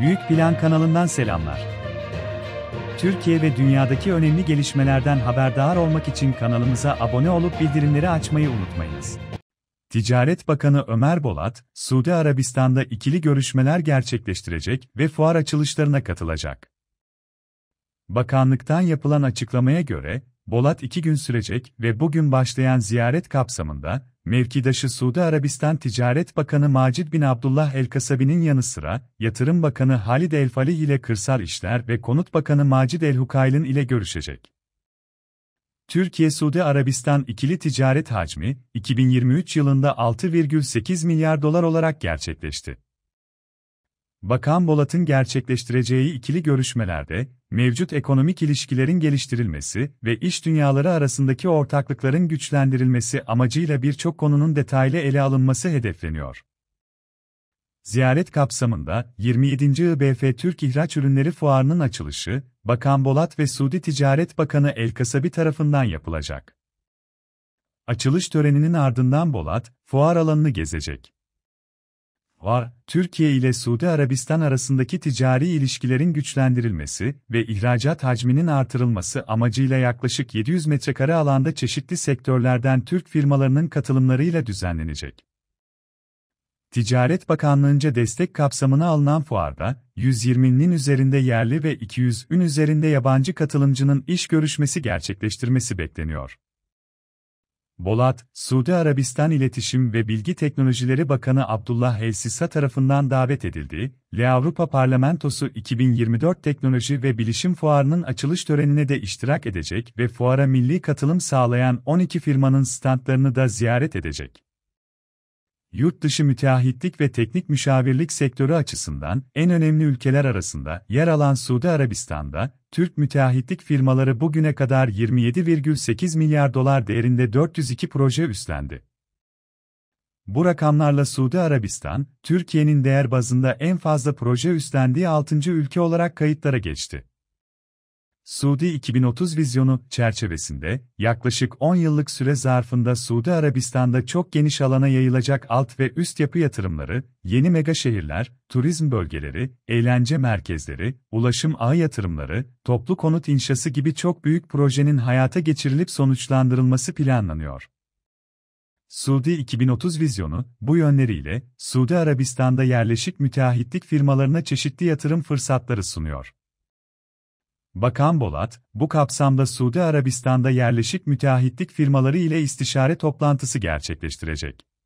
Büyük Plan kanalından selamlar. Türkiye ve dünyadaki önemli gelişmelerden haberdar olmak için kanalımıza abone olup bildirimleri açmayı unutmayınız. Ticaret Bakanı Ömer Bolat, Suudi Arabistan'da ikili görüşmeler gerçekleştirecek ve fuar açılışlarına katılacak. Bakanlıktan yapılan açıklamaya göre, Bolat iki gün sürecek ve bugün başlayan ziyaret kapsamında, Mevkidaşı Suudi Arabistan Ticaret Bakanı Macid bin Abdullah El Kasabi'nin yanı sıra, Yatırım Bakanı Halid El Fali ile Kırsal İşler ve Konut Bakanı Macid El Hukaylin ile görüşecek. Türkiye-Suudi Arabistan ikili ticaret hacmi, 2023 yılında 6,8 milyar dolar olarak gerçekleşti. Bakan Bolat'ın gerçekleştireceği ikili görüşmelerde, mevcut ekonomik ilişkilerin geliştirilmesi ve iş dünyaları arasındaki ortaklıkların güçlendirilmesi amacıyla birçok konunun detaylı ele alınması hedefleniyor. Ziyaret kapsamında 27. IBF Türk İhraç Ürünleri Fuarı'nın açılışı, Bakan Bolat ve Suudi Ticaret Bakanı El Kasabi tarafından yapılacak. Açılış töreninin ardından Bolat, fuar alanını gezecek var, Türkiye ile Suudi Arabistan arasındaki ticari ilişkilerin güçlendirilmesi ve ihracat hacminin artırılması amacıyla yaklaşık 700 metrekare alanda çeşitli sektörlerden Türk firmalarının katılımlarıyla düzenlenecek. Ticaret Bakanlığı'nca destek kapsamına alınan fuarda, 120'nin üzerinde yerli ve 200'ün üzerinde yabancı katılımcının iş görüşmesi gerçekleştirmesi bekleniyor. Bolat, Suudi Arabistan İletişim ve Bilgi Teknolojileri Bakanı Abdullah El Sisa tarafından davet edildi. Le Avrupa Parlamentosu 2024 Teknoloji ve Bilişim Fuarı'nın açılış törenine de iştirak edecek ve fuara milli katılım sağlayan 12 firmanın standlarını da ziyaret edecek yurt dışı müteahhitlik ve teknik müşavirlik sektörü açısından en önemli ülkeler arasında yer alan Suudi Arabistan'da, Türk müteahhitlik firmaları bugüne kadar 27,8 milyar dolar değerinde 402 proje üstlendi. Bu rakamlarla Suudi Arabistan, Türkiye'nin değer bazında en fazla proje üstlendiği 6. ülke olarak kayıtlara geçti. Suudi 2030 vizyonu çerçevesinde, yaklaşık 10 yıllık süre zarfında Suudi Arabistan'da çok geniş alana yayılacak alt ve üst yapı yatırımları, yeni mega şehirler, turizm bölgeleri, eğlence merkezleri, ulaşım ağ yatırımları, toplu konut inşası gibi çok büyük projenin hayata geçirilip sonuçlandırılması planlanıyor. Suudi 2030 vizyonu, bu yönleriyle, Suudi Arabistan'da yerleşik müteahhitlik firmalarına çeşitli yatırım fırsatları sunuyor. Bakan Bolat, bu kapsamda Suudi Arabistan'da yerleşik müteahhitlik firmaları ile istişare toplantısı gerçekleştirecek.